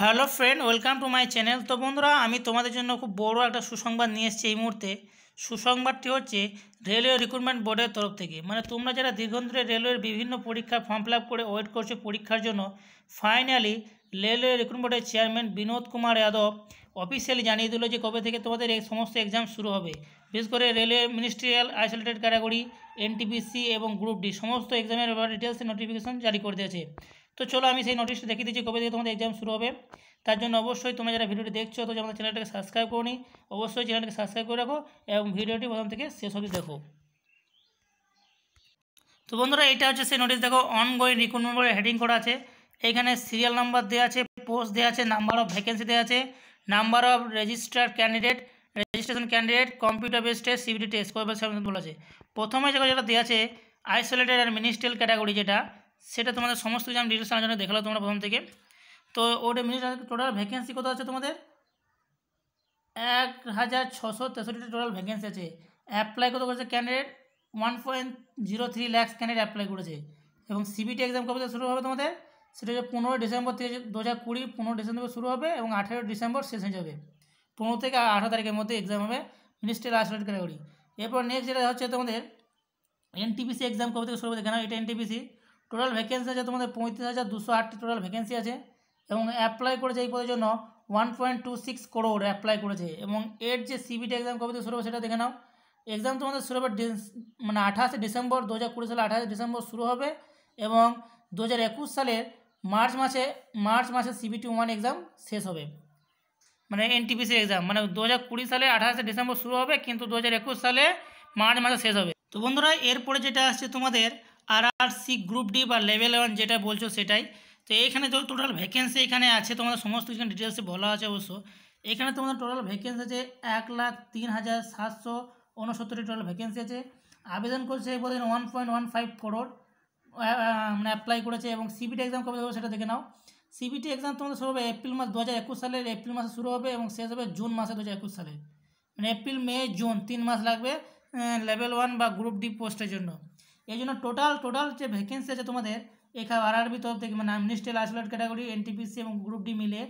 hello friend welcome to my channel তো বন্ধুরা আমি তোমাদের জন্য খুব বড় একটা সুসংবাদ নিয়ে এসেছি এই মুহূর্তে সুসংবাদটি হচ্ছে রেলওয়ে রিক্রুটমেন্ট বোর্ডের তরফ থেকে মানে তোমরা যারা দীর্ঘ ধরে রেলওয়ের বিভিন্ন পরীক্ষার ফর্ম ফিল করে ওয়েট করছো পরীক্ষার জন্য ফাইনালি রেলওয়ে রিক্রুটমেন্ট বোর্ডের চেয়ারম্যান বিনোদ কুমার যাদব অফিসিয়ালি জানিয়ে দিল যে কবে থেকে তোমাদের এই সমস্ত এক্সাম শুরু হবে বিশেষ করে railway ministerial isolated category NTPC এবং গ্রুপ ডি সমস্ত এক্সামের ডিটেলস নোটিফিকেশন জারি করে দিয়েছে তো চলো আমি সেই নোটিশটা দেখিয়ে দিচ্ছি কবে থেকে তোমাদের এক্সাম শুরু হবে তার জন্য অবশ্যই তোমরা যারা ভিডিওটি দেখছো তো আমাদের চ্যানেলটাকে সাবস্ক্রাইব করো অবশ্যই চ্যানেলটাকে সাবস্ক্রাইব করে রাখো এবং ভিডিওটি প্রথম থেকে শেষ অবধি দেখো তো বন্ধুরা এটা হচ্ছে সেই নোটিশ দেখো অনগোয়িং রিক্রুটমেন্ট বলে হেডিং করা আছে এখানে সিরিয়াল নাম্বার দেওয়া আছে পোস্ট দেওয়া আছে নাম্বার অফ ভ্যাকেন্সি দেওয়া আছে number of registered candidate registration candidate computer base test CBT test কয়েকবার সাবমিশন বলা আছে প্রথমে যেটা দেওয়া আছে আইসোলেটেড আর মিনিস্ট্রিয়াল ক্যাটাগরি যেটা সেটা তোমাদের সমস্ত কিছু আমি ডিটেলস জন্য দেখালো তোমরা প্রথম থেকে তো ওটা মিনিস্টার টোটাল ভ্যাকেন্সি কত আছে তোমাদের এক হাজার ছশো তেষট্টিটা টোটাল ভ্যাকেন্সি আছে অ্যাপ্লাই কত করেছে candidate one point zero three lakhs candidate apply করেছে এবং সিবিটি এক্সাম কবে শুরু হবে তোমাদের সেটা হচ্ছে পনেরোই ডিসেম্বর থেকে দু হাজার কুড়ি পনেরো ডিসেম্বর শুরু হবে এবং আঠেরো ডিসেম্বর শেষ হয়ে যাবে পনেরো থেকে আঠারো তারিখের মধ্যে এক্সাম হবে মিনিস্ট্রিয়াল আসলেট ক্যাটাগরি এরপর নেক্সট যেটা হচ্ছে তোমাদের এনটিপিসি এক্সাম কবে থেকে শুরু হবে কেন এটা এনটিপিসি টোটাল ভ্যাকেন্সি আছে তোমাদের পঁয়ত্রিশ হাজার দুশো আটটি টোটাল ভ্যাকেন্সি আছে এবং অ্যাপ্লাই করেছে এই পদের জন্য one point two six crore apply করেছে এবং এর যে সিবিটি এক্সাম কবে শুরু হবে সেটা দেখে নাও এক্সাম তোমাদের শুরু হবে মানে আঠাশে ডিসেম্বর দু হাজার কুড়ি সালে আঠাশে ডিসেম্বর শুরু হবে এবং দু হাজার একুশ সালের মার্চ মাসে মার্চ মাসে সিবিটি ওয়ান এক্সাম শেষ হবে মানে এনটিপিসি এক্সাম মানে দু হাজার কুড়ি সালে আঠাশে ডিসেম্বর শুরু হবে কিন্তু দু হাজার একুশ সালে মার্চ মাসে শেষ হবে তো বন্ধুরা এরপরে যেটা আসছে তোমাদের R R C group D বা লেভেল ওয়ান যেটা বলছো সেটাই তো এখানে তো টোটাল ভ্যাকেন্সি এখানে আছে তোমাদের সমস্ত কিছু ডিটেলসে বলা আছে অবশ্য এখানে তোমাদের টোটাল ভ্যাকেন্সি আছে এক লাখ তিন হাজার সাতশো উনসত্তরটি টোটাল ভ্যাকেন্সি আছে আবেদন করছে এই পর্যন্ত one point one five crore মানে অ্যাপ্লাই করেছে এবং সিবিটি এক্সাম কবে হবে সেটা দেখে নাও সিবিটি এক্সাম তোমাদের শুরু হবে এপ্রিল মাস দু হাজার একুশ সালের এপ্রিল মাসে শুরু হবে এবং শেষ হবে জুন মাসে দু হাজার একুশ সালে মানে এপ্রিল মে জুন তিন মাস লাগবে লেভেল ওয়ান বা গ্রুপ ডি পোস্টের জন্য এই জন্য টোটাল টোটাল যে ভ্যাকেন্সি আছে তোমাদের এখানে আরবি তরফ থেকে মানে মিনিস্ট্রিয়াল আইসোলেট ক্যাটাগরি এনটিপিসি এবং গ্রুপ ডি মিলে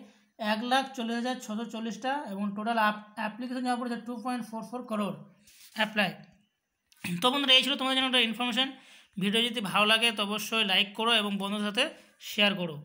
এক লাখ চল্লিশ হাজার ছশো চল্লিশটা এবং টোটাল অ্যাপ্লিকেশন জমা পড়েছে two point four four crore apply তো বন্ধুরা এই ছিল তোমাদের জন্য একটা ইনফরমেশান ভিডিও যদি ভালো লাগে তো অবশ্যই লাইক করো এবং বন্ধুদের সাথে শেয়ার করো